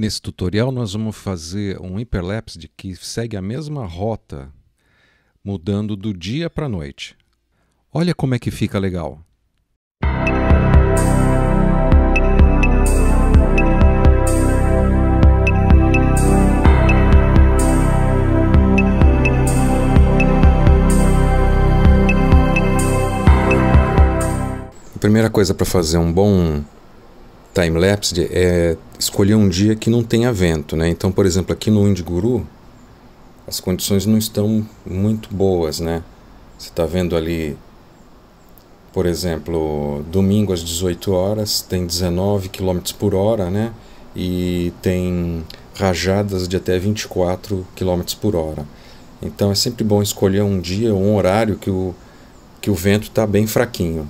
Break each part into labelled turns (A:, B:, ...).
A: Nesse tutorial nós vamos fazer um hyperlapse de que segue a mesma rota, mudando do dia para a noite. Olha como é que fica legal! A primeira coisa para fazer um bom time-lapse é escolher um dia que não tenha vento. Né? Então, por exemplo, aqui no Indiguru, as condições não estão muito boas. Né? Você está vendo ali, por exemplo, domingo às 18 horas, tem 19 km por hora né? e tem rajadas de até 24 km por hora. Então é sempre bom escolher um dia, um horário que o, que o vento está bem fraquinho.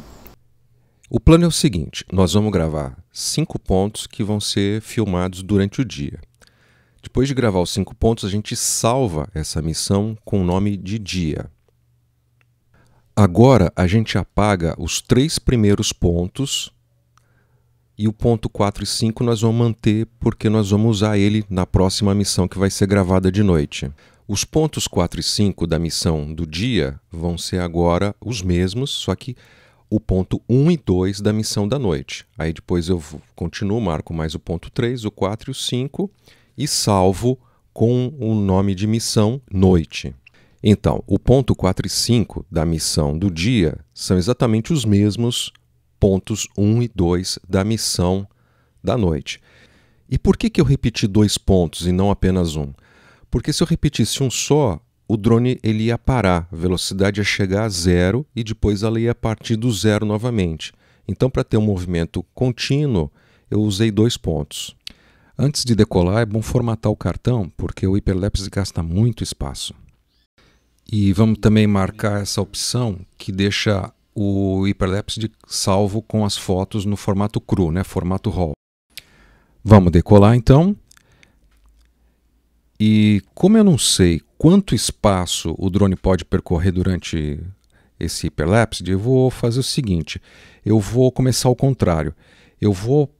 A: O plano é o seguinte: nós vamos gravar cinco pontos que vão ser filmados durante o dia. Depois de gravar os cinco pontos, a gente salva essa missão com o nome de dia. Agora a gente apaga os três primeiros pontos e o ponto 4 e 5 nós vamos manter porque nós vamos usar ele na próxima missão que vai ser gravada de noite. Os pontos 4 e 5 da missão do dia vão ser agora os mesmos, só que o ponto 1 e 2 da missão da noite. Aí depois eu continuo, marco mais o ponto 3, o 4 e o 5 e salvo com o nome de missão noite. Então, o ponto 4 e 5 da missão do dia são exatamente os mesmos pontos 1 e 2 da missão da noite. E por que, que eu repeti dois pontos e não apenas um? Porque se eu repetisse um só, o drone ele ia parar, a velocidade ia chegar a zero e depois ela ia partir do zero novamente. Então, para ter um movimento contínuo, eu usei dois pontos. Antes de decolar, é bom formatar o cartão, porque o hiperlapse gasta muito espaço. E vamos também marcar essa opção que deixa o hiperlapse de salvo com as fotos no formato cru, né? formato RAW. Vamos decolar então. E como eu não sei quanto espaço o drone pode percorrer durante esse hiperlapse, eu vou fazer o seguinte: eu vou começar ao contrário. Eu vou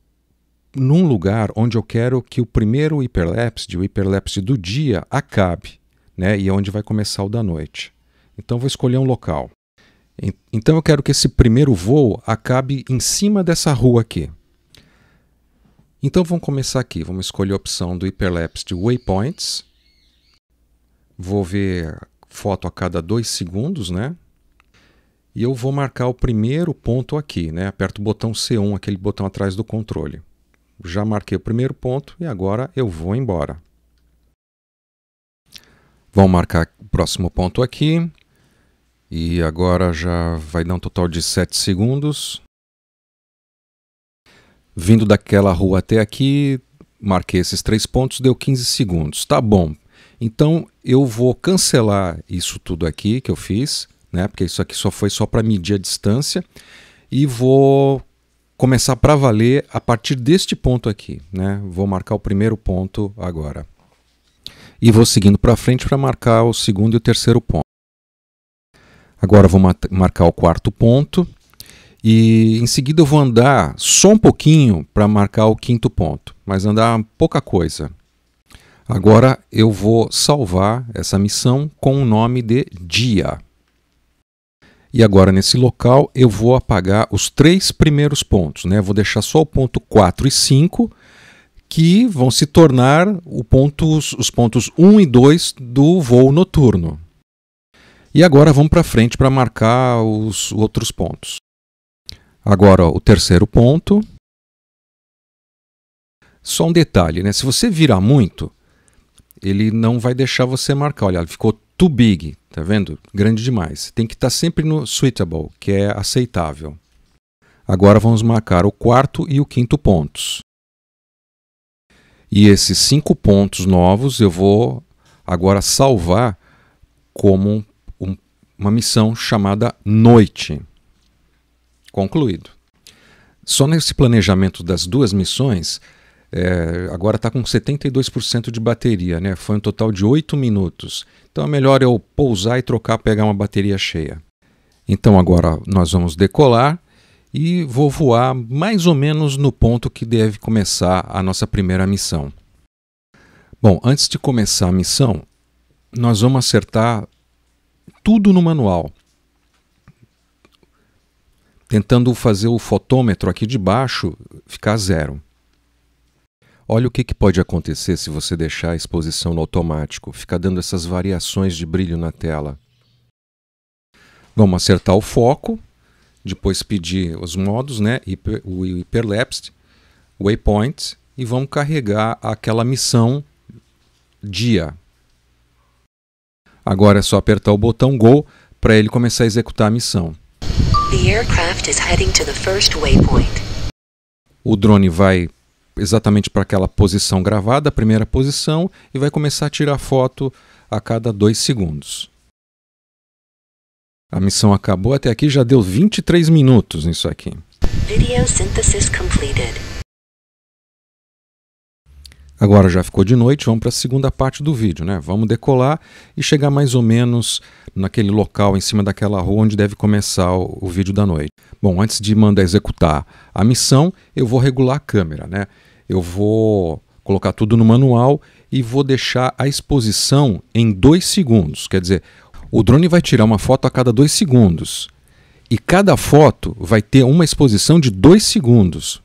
A: num lugar onde eu quero que o primeiro hiperlapse, o hiperlapse do dia, acabe, né? E é onde vai começar o da noite. Então vou escolher um local. Então eu quero que esse primeiro voo acabe em cima dessa rua aqui. Então vamos começar aqui, vamos escolher a opção do hiperlapse de Waypoints. Vou ver foto a cada dois segundos, né? E eu vou marcar o primeiro ponto aqui, né? Aperto o botão C1, aquele botão atrás do controle. Já marquei o primeiro ponto e agora eu vou embora. Vamos marcar o próximo ponto aqui. E agora já vai dar um total de 7 segundos. Vindo daquela rua até aqui, marquei esses três pontos, deu 15 segundos. Tá bom. Então eu vou cancelar isso tudo aqui que eu fiz, né? Porque isso aqui só foi só para medir a distância e vou começar para valer a partir deste ponto aqui, né? Vou marcar o primeiro ponto agora. E vou seguindo para frente para marcar o segundo e o terceiro ponto. Agora vou marcar o quarto ponto e em seguida eu vou andar só um pouquinho para marcar o quinto ponto, mas andar pouca coisa. Agora eu vou salvar essa missão com o nome de dia. E agora nesse local eu vou apagar os três primeiros pontos, né? Vou deixar só o ponto 4 e 5, que vão se tornar pontos, os pontos 1 e 2 do voo noturno. E agora vamos para frente para marcar os outros pontos. Agora, ó, o terceiro ponto. Só um detalhe, né? Se você virar muito, ele não vai deixar você marcar. Olha, ficou too big, tá vendo? Grande demais. Tem que estar tá sempre no suitable, que é aceitável. Agora vamos marcar o quarto e o quinto pontos. E esses cinco pontos novos eu vou agora salvar como um, uma missão chamada noite concluído. Só nesse planejamento das duas missões, é, agora está com 72% de bateria, né? Foi um total de 8 minutos. Então é melhor eu pousar e trocar, pegar uma bateria cheia. Então agora nós vamos decolar e vou voar mais ou menos no ponto que deve começar a nossa primeira missão. Bom, antes de começar a missão, nós vamos acertar tudo no manual tentando fazer o fotômetro aqui de baixo ficar zero. Olha o que, que pode acontecer se você deixar a exposição no automático, ficar dando essas variações de brilho na tela. Vamos acertar o foco, depois pedir os modos, né? o hyperlapsed, waypoint, e vamos carregar aquela missão dia. Agora é só apertar o botão Go para ele começar a executar a missão aircraft is heading to the first waypoint. O drone vai exatamente para aquela posição gravada, a primeira posição, e vai começar a tirar foto a cada dois segundos. A missão acabou até aqui, já deu 23 minutos nisso aqui. Video synthesis completed. Agora já ficou de noite, vamos para a segunda parte do vídeo, né? Vamos decolar e chegar mais ou menos naquele local em cima daquela rua onde deve começar o, o vídeo da noite. Bom, antes de mandar executar a missão, eu vou regular a câmera, né? Eu vou colocar tudo no manual e vou deixar a exposição em 2 segundos. Quer dizer, o drone vai tirar uma foto a cada 2 segundos. E cada foto vai ter uma exposição de 2 segundos.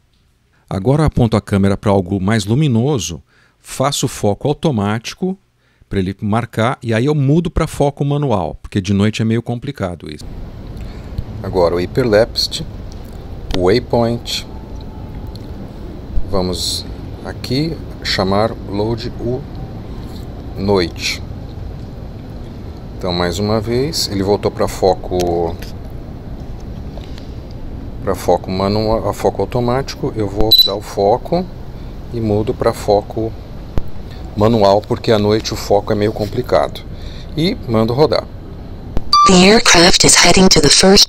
A: Agora aponto a câmera para algo mais luminoso, faço foco automático para ele marcar e aí eu mudo para foco manual, porque de noite é meio complicado isso. Agora o hyperlapse, o waypoint. Vamos aqui chamar load o noite. Então mais uma vez, ele voltou para foco para foco manual, a foco automático, eu vou dar o foco e mudo para foco manual, porque à noite o foco é meio complicado. E mando rodar. The aircraft is heading to the first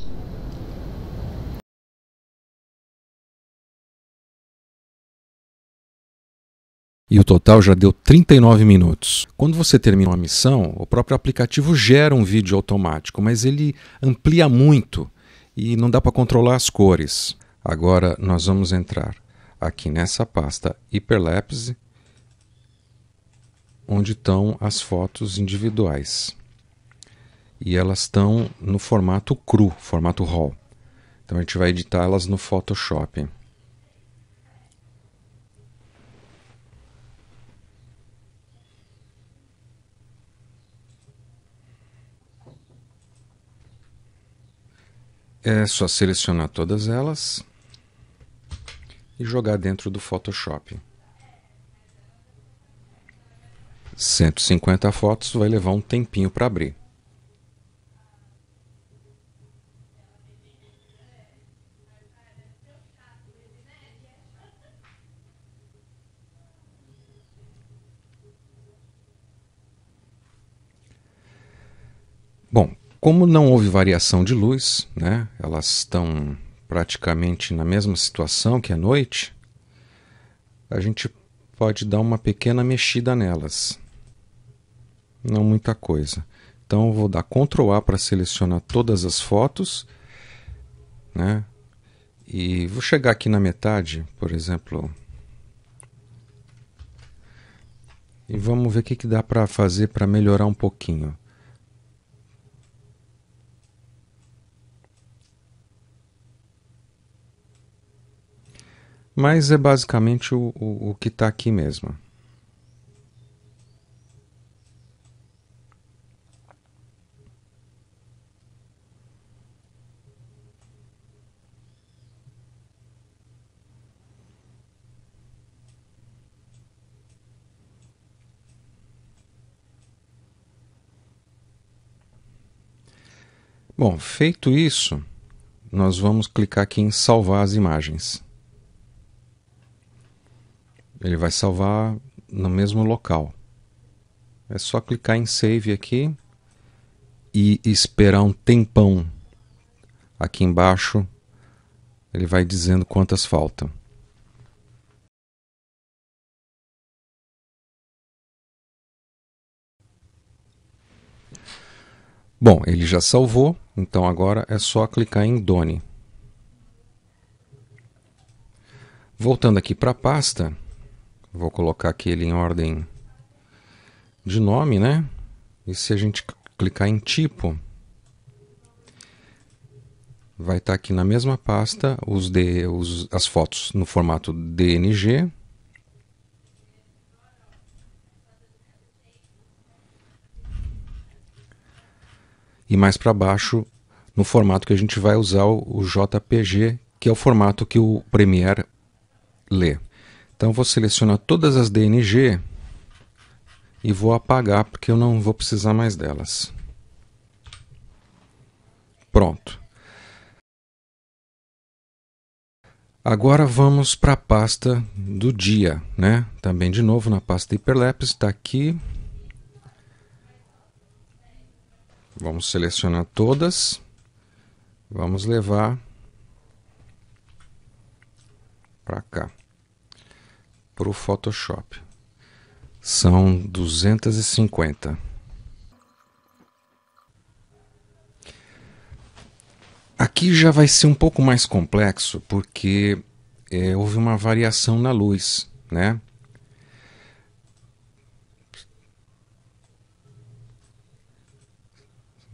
A: e o total já deu 39 minutos. Quando você termina uma missão, o próprio aplicativo gera um vídeo automático, mas ele amplia muito e não dá para controlar as cores. Agora nós vamos entrar aqui nessa pasta Hiperlapse, onde estão as fotos individuais. E elas estão no formato cru, formato RAW. Então a gente vai editar elas no Photoshop. É só selecionar todas elas e jogar dentro do Photoshop. 150 fotos vai levar um tempinho para abrir. Bom, como não houve variação de luz, né? elas estão praticamente na mesma situação que a noite, a gente pode dar uma pequena mexida nelas. Não muita coisa. Então vou dar Ctrl A para selecionar todas as fotos. Né? E vou chegar aqui na metade, por exemplo. E vamos ver o que, que dá para fazer para melhorar um pouquinho. Mas é basicamente o, o, o que está aqui mesmo. Bom, feito isso, nós vamos clicar aqui em salvar as imagens ele vai salvar no mesmo local. É só clicar em save aqui e esperar um tempão. Aqui embaixo ele vai dizendo quantas faltam. Bom, ele já salvou, então agora é só clicar em Done. Voltando aqui para a pasta, Vou colocar aqui ele em ordem de nome, né? E se a gente clicar em tipo, vai estar tá aqui na mesma pasta os de, os, as fotos no formato DNG. E mais para baixo, no formato que a gente vai usar o JPG, que é o formato que o Premiere lê. Então vou selecionar todas as DNG e vou apagar porque eu não vou precisar mais delas. Pronto. Agora vamos para a pasta do dia, né? Também de novo na pasta hiperlapse, está aqui. Vamos selecionar todas. Vamos levar para cá para o Photoshop. São 250. Aqui já vai ser um pouco mais complexo porque é, houve uma variação na luz, né?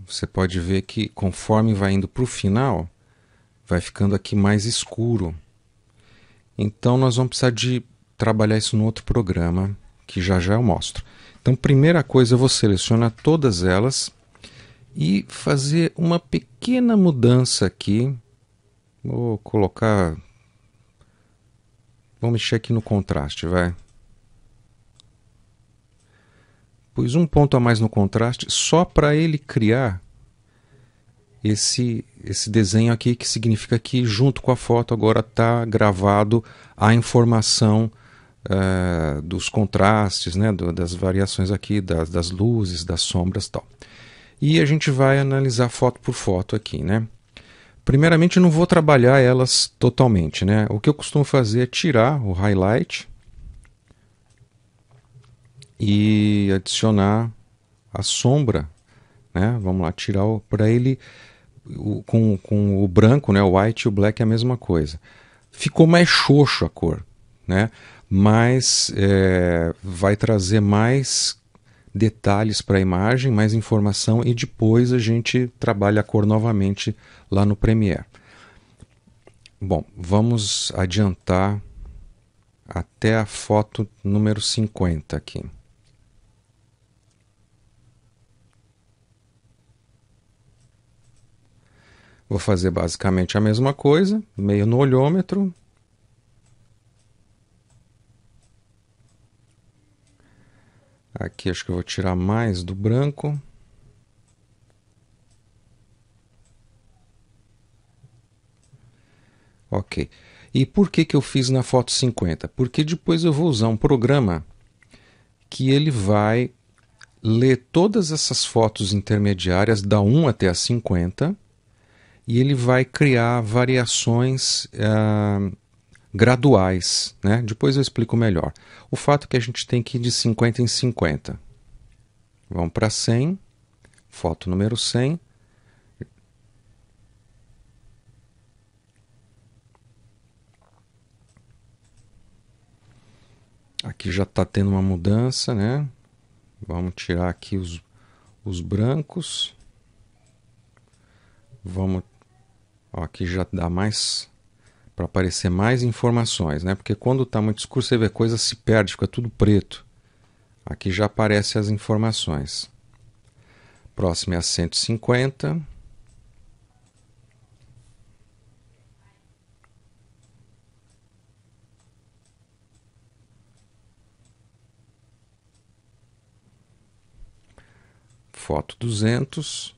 A: Você pode ver que conforme vai indo para o final, vai ficando aqui mais escuro. Então nós vamos precisar de trabalhar isso no outro programa, que já já eu mostro. Então, primeira coisa, eu vou selecionar todas elas e fazer uma pequena mudança aqui. Vou colocar. Vou mexer aqui no contraste, vai. Pus um ponto a mais no contraste só para ele criar esse, esse desenho aqui, que significa que junto com a foto agora está gravado a informação eh, dos contrastes, né, do, das variações aqui, das, das luzes, das sombras tal. E a gente vai analisar foto por foto aqui, né? Primeiramente, não vou trabalhar elas totalmente, né? O que eu costumo fazer é tirar o highlight e adicionar a sombra, né? Vamos lá, tirar para ele o, com, com o branco, né? O white e o black é a mesma coisa. Ficou mais xoxo a cor, né? mas é, vai trazer mais detalhes para a imagem, mais informação e depois a gente trabalha a cor novamente lá no Premiere. Bom, vamos adiantar até a foto número 50 aqui. Vou fazer basicamente a mesma coisa, meio no olhômetro, Aqui acho que eu vou tirar mais do branco. Ok. E por que, que eu fiz na foto 50? Porque depois eu vou usar um programa que ele vai ler todas essas fotos intermediárias, da 1 até a 50, e ele vai criar variações uh, graduais. Né? Depois eu explico melhor. O fato é que a gente tem que ir de 50 em 50. Vamos para 100, foto número 100. Aqui já está tendo uma mudança, né? Vamos tirar aqui os, os brancos. Vamos. Ó, aqui já dá mais para aparecer mais informações, né? Porque quando está muito escuro, você vê coisa se perde, fica tudo preto. Aqui já aparecem as informações. Próximo é a 150. Foto 200.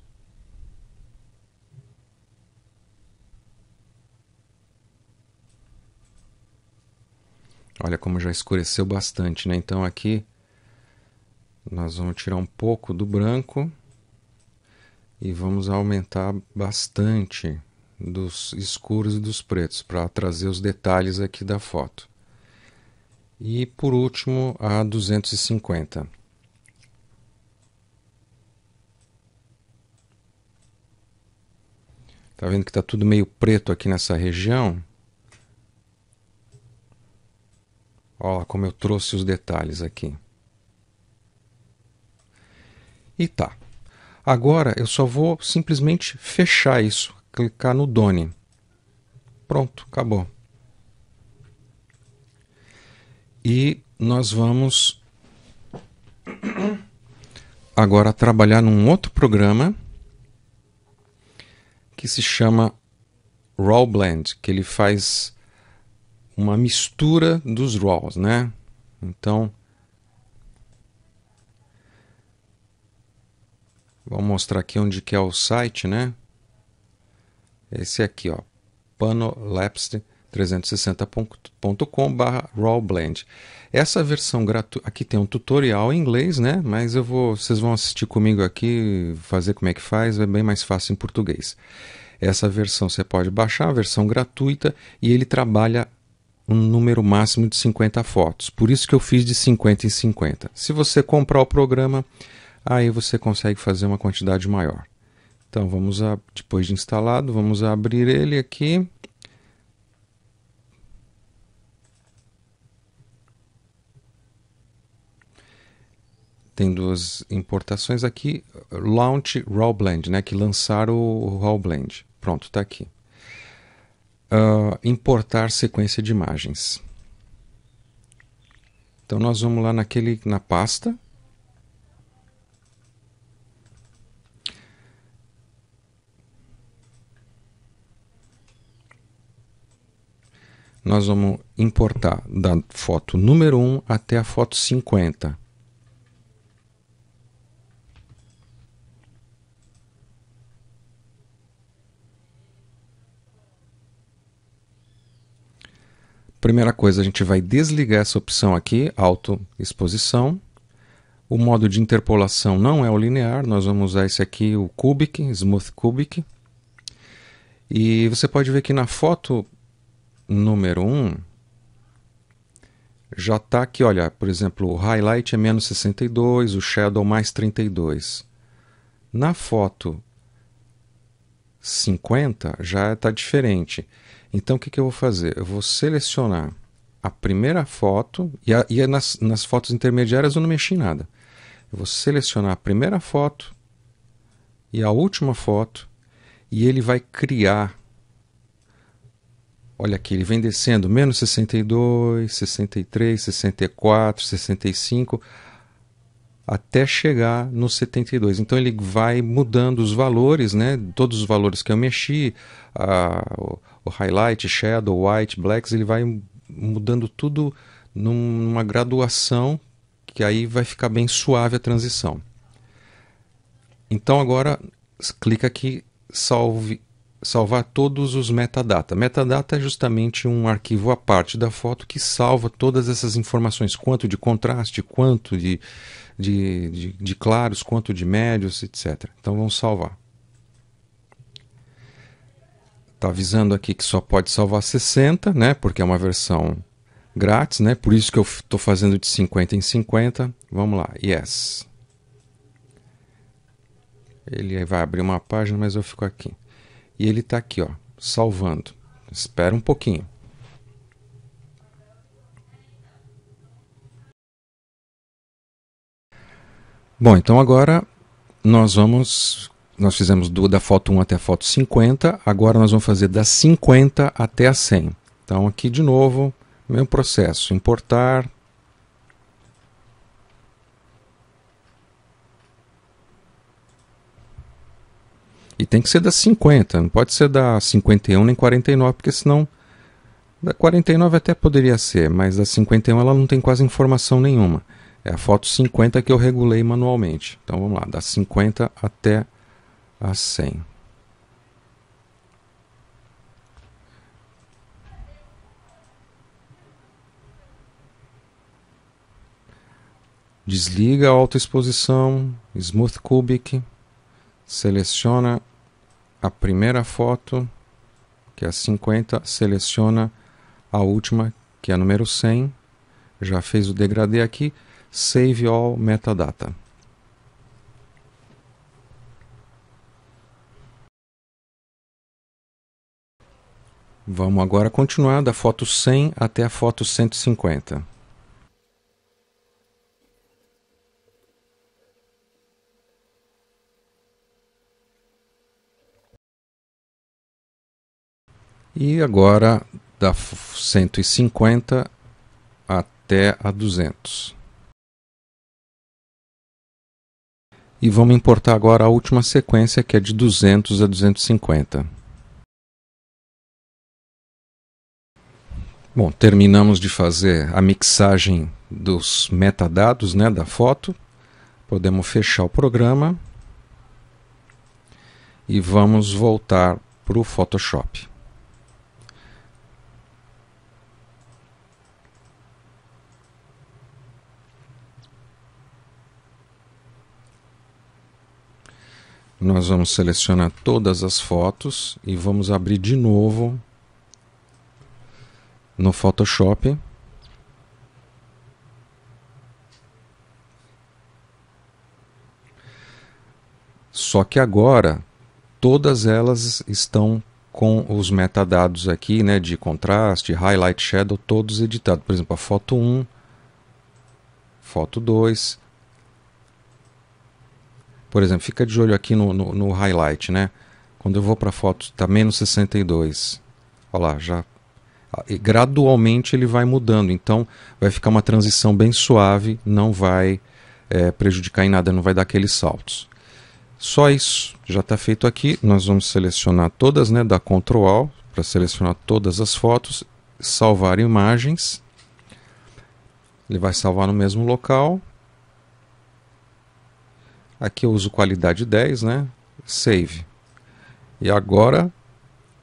A: Olha como já escureceu bastante, né? Então aqui nós vamos tirar um pouco do branco e vamos aumentar bastante dos escuros e dos pretos para trazer os detalhes aqui da foto. E por último, a 250. Tá vendo que está tudo meio preto aqui nessa região? Olha como eu trouxe os detalhes aqui. E tá. Agora eu só vou simplesmente fechar isso, clicar no Done. Pronto, acabou. E nós vamos agora trabalhar num outro programa que se chama Raw Blend, que ele faz uma mistura dos RAWs, né? Então, vou mostrar aqui onde que é o site, né? Esse aqui, ó, panolapsed 360com Blend. Essa versão gratuita, aqui tem um tutorial em inglês, né? Mas eu vou, vocês vão assistir comigo aqui, fazer como é que faz, é bem mais fácil em português. Essa versão você pode baixar, a versão gratuita, e ele trabalha um número máximo de 50 fotos. Por isso que eu fiz de 50 em 50. Se você comprar o programa, aí você consegue fazer uma quantidade maior. Então vamos a, depois de instalado, vamos abrir ele aqui. Tem duas importações aqui, Launch Raw Blend, né, que lançaram o Raw Blend. Pronto, está aqui uh, importar sequência de imagens. Então nós vamos lá naquele, na pasta. Nós vamos importar da foto número 1 até a foto 50. Primeira coisa, a gente vai desligar essa opção aqui, auto exposição. O modo de interpolação não é o linear, nós vamos usar esse aqui, o cubic, smooth cubic. E você pode ver que na foto número 1 já está aqui, olha, por exemplo, o highlight é menos 62, o shadow mais 32. Na foto 50 já está diferente. Então o que, que eu vou fazer? Eu vou selecionar a primeira foto e, a, e nas, nas fotos intermediárias eu não mexi em nada. Eu vou selecionar a primeira foto e a última foto e ele vai criar. Olha aqui, ele vem descendo menos 62, 63, 64, 65 até chegar nos 72. Então ele vai mudando os valores, né? Todos os valores que eu mexi, a, o, o, highlight, shadow, white, blacks, ele vai mudando tudo numa graduação que aí vai ficar bem suave a transição. Então agora clica aqui salve salvar todos os metadata. Metadata é justamente um arquivo à parte da foto que salva todas essas informações, quanto de contraste, quanto de de, de, de claros quanto de médios, etc. Então vamos salvar. Está avisando aqui que só pode salvar 60, né? Porque é uma versão grátis, né? Por isso que eu estou fazendo de 50 em 50. Vamos lá, yes. Ele vai abrir uma página, mas eu fico aqui. E ele está aqui, ó, salvando. Espera um pouquinho. Bom, então agora nós vamos. Nós fizemos do, da foto 1 até a foto 50, agora nós vamos fazer da 50 até a 100. Então aqui de novo, mesmo processo, importar. E tem que ser da 50, não pode ser da 51 nem 49, porque senão da 49 até poderia ser, mas da 51 ela não tem quase informação nenhuma. É a foto 50 que eu regulei manualmente. Então vamos lá, da 50 até a 100. Desliga a autoexposição, Smooth Cubic, seleciona a primeira foto, que é a 50, seleciona a última, que é a número 100, já fez o degradê aqui, Save All Metadata. Vamos agora continuar da foto 100 até a foto 150. E agora da 150 até a 200. e vamos importar agora a última sequência que é de 200 a 250. Bom, terminamos de fazer a mixagem dos metadados né, da foto. Podemos fechar o programa e vamos voltar para o Photoshop. nós vamos selecionar todas as fotos e vamos abrir de novo no Photoshop. Só que agora todas elas estão com os metadados aqui, né, de contraste, highlight, shadow, todos editados. Por exemplo, a foto 1, foto 2, por exemplo, fica de olho aqui no, no, no highlight, né? Quando eu vou para a foto, está menos 62. Olha lá, já. Ah, e gradualmente ele vai mudando, então vai ficar uma transição bem suave, não vai é, prejudicar em nada, não vai dar aqueles saltos. Só isso já está feito aqui. Nós vamos selecionar todas, né? Dar Ctrl Alt para selecionar todas as fotos, salvar imagens. Ele vai salvar no mesmo local. Aqui eu uso qualidade 10, né? Save. E agora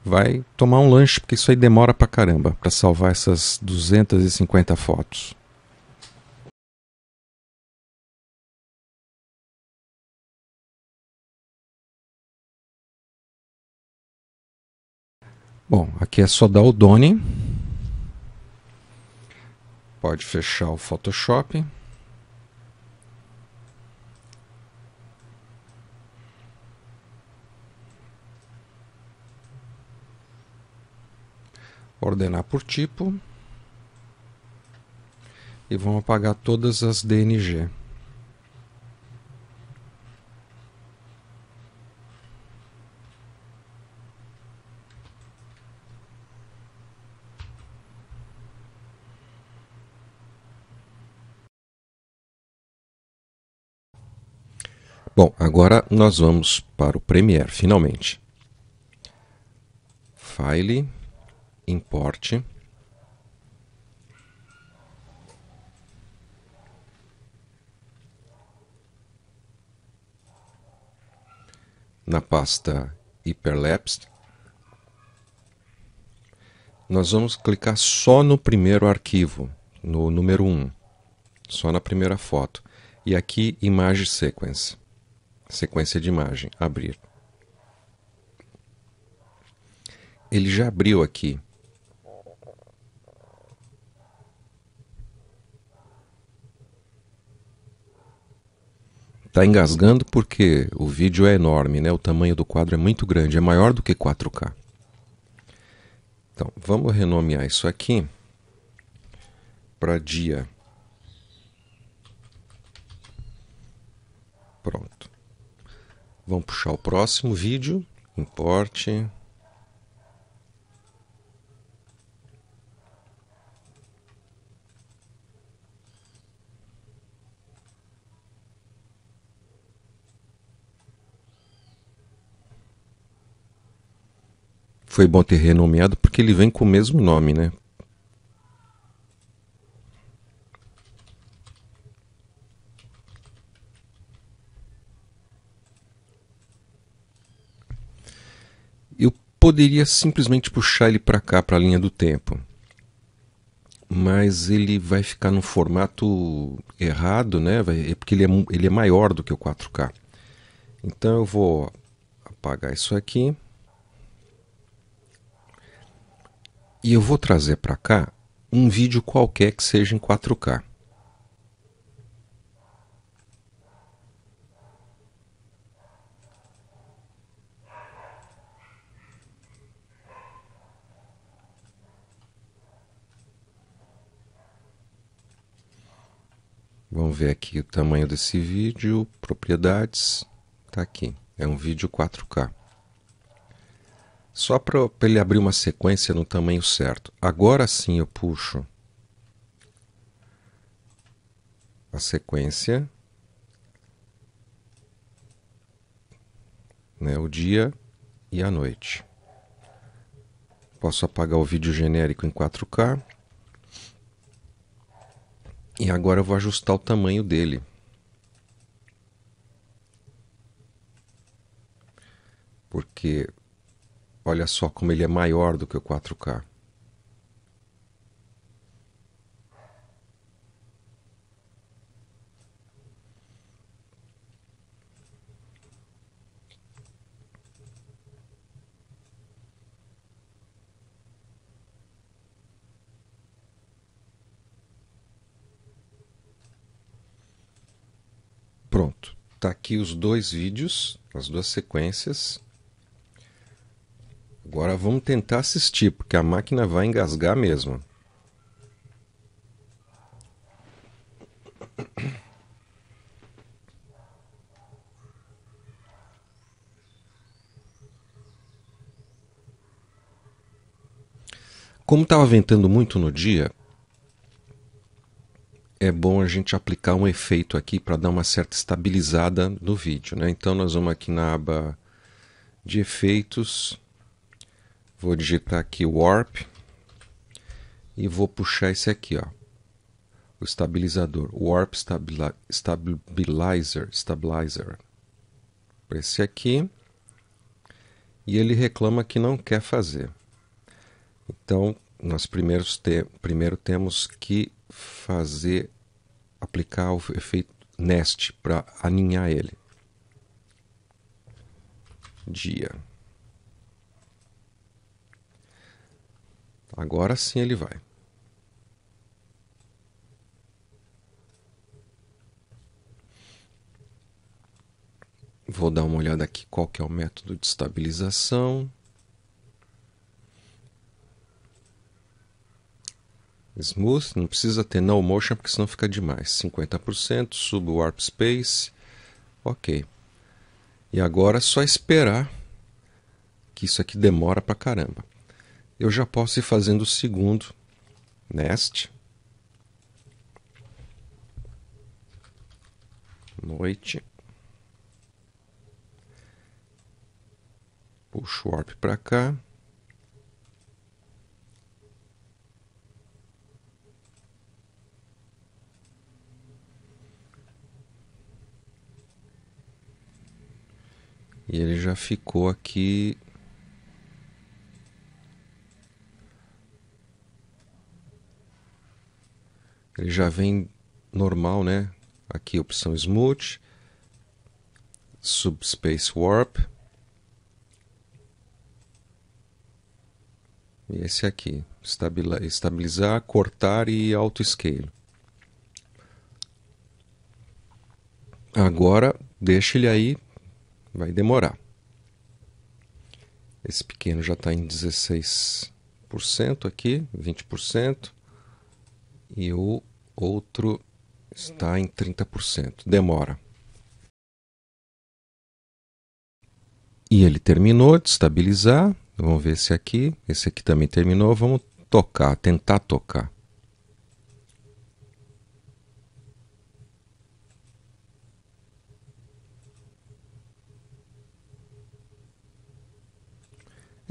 A: vai tomar um lanche, porque isso aí demora pra caramba para salvar essas 250 fotos. Bom, aqui é só dar o Done. Pode fechar o Photoshop. ordenar por tipo e vamos apagar todas as DNG. Bom, agora nós vamos para o Premiere, finalmente. File importe na pasta Hyperlapsed, nós vamos clicar só no primeiro arquivo, no número 1, só na primeira foto. E aqui, Image Sequence, sequência de imagem, abrir. Ele já abriu aqui Está engasgando porque o vídeo é enorme, né? O tamanho do quadro é muito grande, é maior do que 4K. Então, vamos renomear isso aqui para dia. Pronto. Vamos puxar o próximo vídeo, importe foi bom ter renomeado porque ele vem com o mesmo nome, né? Eu poderia simplesmente puxar ele para cá, para a linha do tempo. Mas ele vai ficar no formato errado, né? É porque ele é, ele é maior do que o 4K. Então eu vou apagar isso aqui. e eu vou trazer para cá um vídeo qualquer que seja em 4K. Vamos ver aqui o tamanho desse vídeo, propriedades, tá aqui. É um vídeo 4K. Só para ele abrir uma sequência no tamanho certo. Agora sim eu puxo a sequência, né, o dia e a noite. Posso apagar o vídeo genérico em 4K. E agora eu vou ajustar o tamanho dele. Porque Olha só como ele é maior do que o 4K. Pronto, tá aqui os dois vídeos, as duas sequências Agora vamos tentar assistir, porque a máquina vai engasgar mesmo. Como estava ventando muito no dia, é bom a gente aplicar um efeito aqui para dar uma certa estabilizada no vídeo. Né? Então nós vamos aqui na aba de efeitos. Vou digitar aqui Warp e vou puxar esse aqui, ó, o estabilizador, Warp Stabilizer, Stabilizer. Para esse aqui. E ele reclama que não quer fazer. Então, nós primeiro, te primeiro temos que fazer, aplicar o efeito nest para aninhar ele. Dia. Agora sim ele vai. Vou dar uma olhada aqui qual que é o método de estabilização. Smooth, não precisa ter no motion porque senão fica demais. 50%, sub warp space. Ok. E agora é só esperar que isso aqui demora pra caramba eu já posso ir fazendo o segundo. Nest. Noite. Puxo o Warp para cá. E ele já ficou aqui Ele já vem normal, né? Aqui opção Smooth, Subspace Warp. E esse aqui, estabilizar, cortar e auto scale. Agora deixa ele aí, vai demorar. Esse pequeno já está em 16% aqui, 20%. E o outro está em 30%. Demora. E ele terminou de estabilizar. Vamos ver esse aqui. Esse aqui também terminou. Vamos tocar, tentar tocar.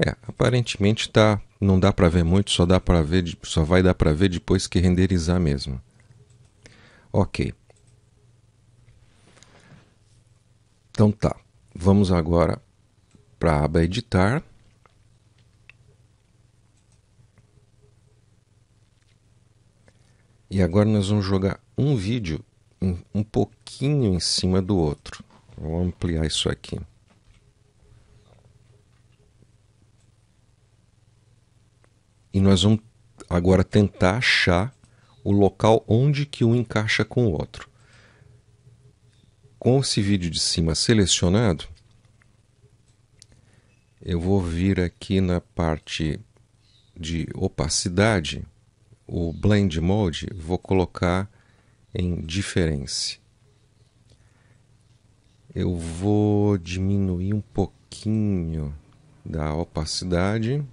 A: É, aparentemente tá, não dá para ver muito, só dá para ver, só vai dar para ver depois que renderizar mesmo. Ok. Então tá, vamos agora para a aba editar. E agora nós vamos jogar um vídeo um pouquinho em cima do outro. Vou ampliar isso aqui. E nós vamos agora tentar achar o local onde que um encaixa com o outro. Com esse vídeo de cima selecionado, eu vou vir aqui na parte de opacidade, o Blend Mode, vou colocar em diferença. Eu vou diminuir um pouquinho da opacidade.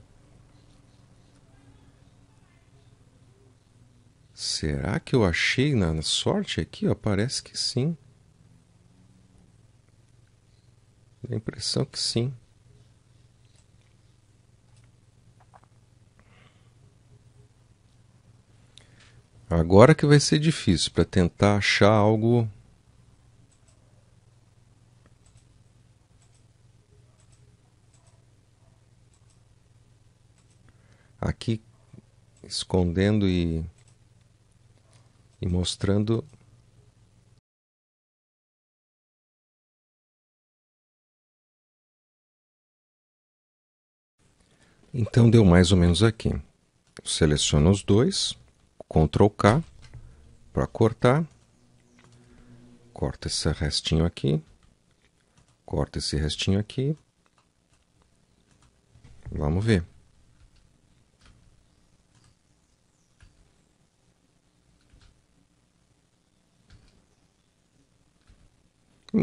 A: Será que eu achei na sorte aqui? Ó, parece que sim. Dá a impressão que sim. Agora que vai ser difícil para tentar achar algo. Aqui escondendo e mostrando Então deu mais ou menos aqui. seleciono os dois, Ctrl K para cortar. Corta esse restinho aqui. Corta esse restinho aqui. Vamos ver.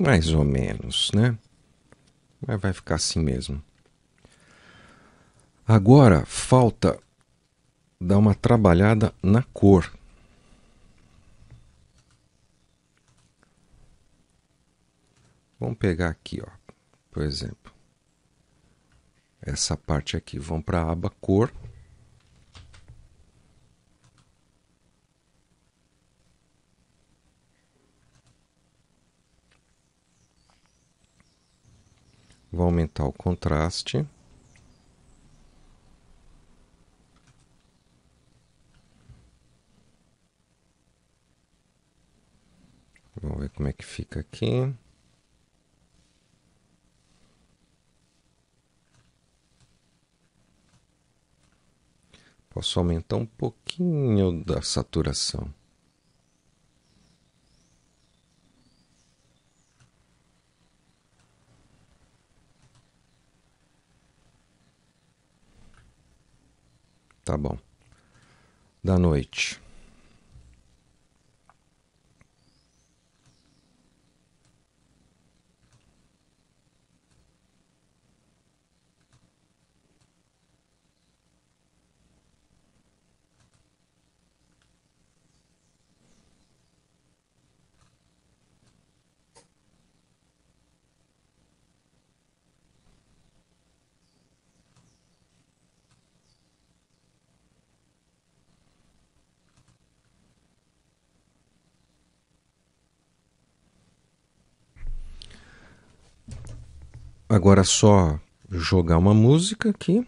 A: Mais ou menos, né? Mas vai ficar assim mesmo. Agora falta dar uma trabalhada na cor. Vamos pegar aqui, ó, por exemplo, essa parte aqui. Vamos para a aba cor. Vou aumentar o contraste. Vamos ver como é que fica aqui. Posso aumentar um pouquinho da saturação. Tá bom. Da noite. agora só jogar uma música aqui.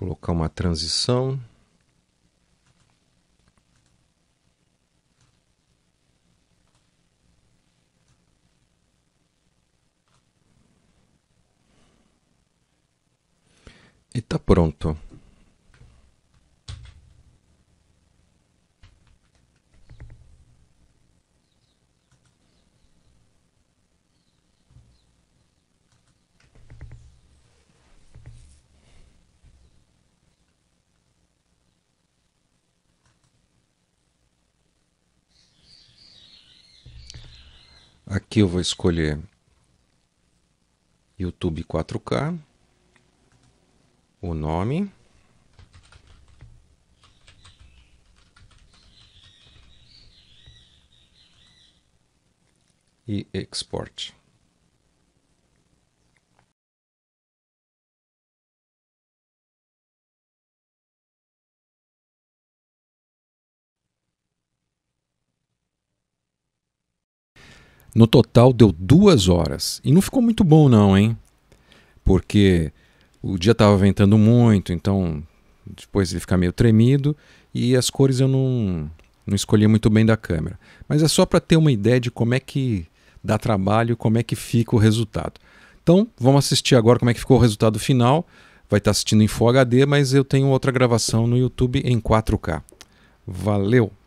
A: colocar uma transição. eu vou escolher YouTube 4K, o nome. E export. No total deu duas horas. E não ficou muito bom, não, hein? Porque o dia estava ventando muito, então depois ele fica meio tremido e as cores eu não, não escolhi muito bem da câmera. Mas é só para ter uma ideia de como é que dá trabalho, como é que fica o resultado. Então vamos assistir agora como é que ficou o resultado final. Vai estar tá assistindo em Full HD, mas eu tenho outra gravação no YouTube em 4K. Valeu!